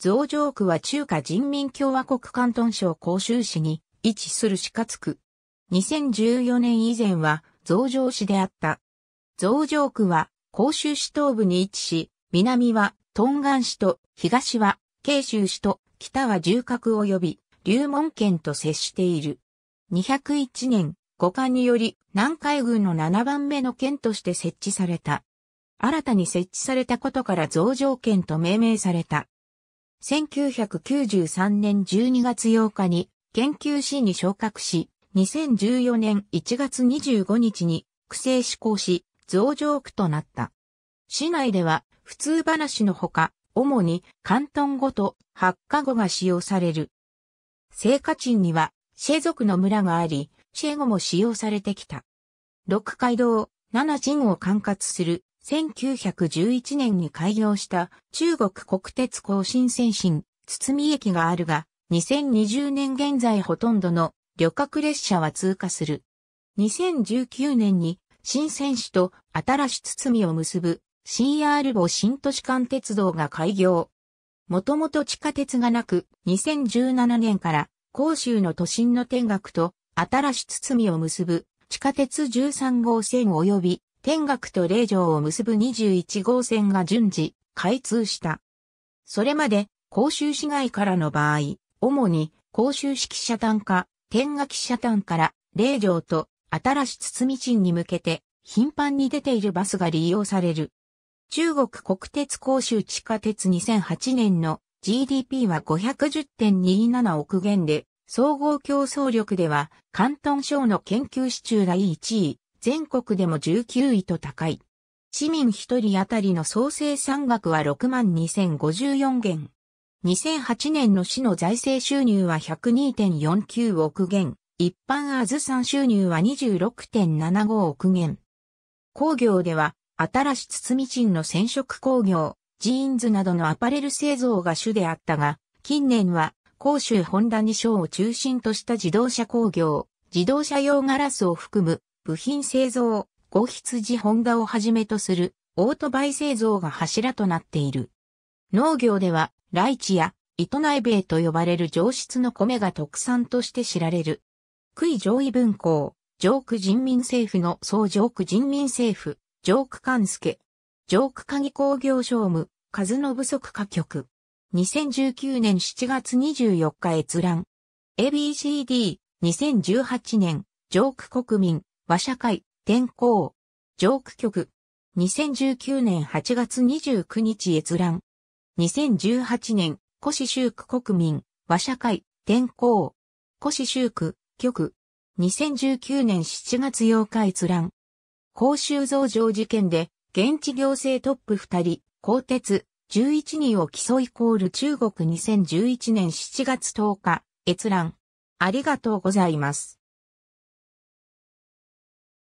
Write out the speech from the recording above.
増上区は中華人民共和国関東省広州市に位置する四つ区。2014年以前は増上市であった。増上区は広州市東部に位置し、南は東岸市と東は慶州市と北は重宅及び龍門県と接している。201年、五冠により南海軍の7番目の県として設置された。新たに設置されたことから増上県と命名された。1993年12月8日に研究士に昇格し、2014年1月25日に区政施行し、増上区となった。市内では、普通話のほか、主に関東語と発火語が使用される。聖火鎮には、シェ族の村があり、シェ語も使用されてきた。六街道、七鎮を管轄する1911年に開業した中国国鉄更新先進、堤駅があるが、2020年現在ほとんどの旅客列車は通過する。2019年に新鮮市と新し堤を結ぶ CR 母新都市間鉄道が開業。もともと地下鉄がなく、2017年から甲州の都心の天学と新し堤を結ぶ地下鉄13号線及び天学と霊城を結ぶ21号線が順次、開通した。それまで、甲州市外からの場合、主に、甲州式車団か、天学車団から、霊城と、新し堤鎮に向けて、頻繁に出ているバスが利用される。中国国鉄甲州地下鉄2008年の GDP は510.27億元で、総合競争力では、広東省の研究支柱第1位、全国でも19位と高い。市民1人当たりの総生産額は62,054元。2008年の市の財政収入は102.49億元。一般アズさん収入は26.75億元。工業では、新し包み賃の染色工業、ジーンズなどのアパレル製造が主であったが、近年は、甲州ホンダ2章を中心とした自動車工業、自動車用ガラスを含む部品製造、五羊ホンダをはじめとするオートバイ製造が柱となっている。農業では、ライチや糸内米と呼ばれる上質の米が特産として知られる。杭上位分校、上区人民政府の総上区人民政府、上区勘助、上区鍵工業商務、数の不足歌局。2019年7月24日閲覧。ABCD2018 年、上区国民、和社会、天候、上ク局。2019年8月29日閲覧。2018年、古史修区国民、和社会、天候。古史修区、局。2019年7月8日閲覧。公衆増上事件で、現地行政トップ2人、鋼鉄、11人を競いコール中国2011年7月10日、閲覧。ありがとうございます。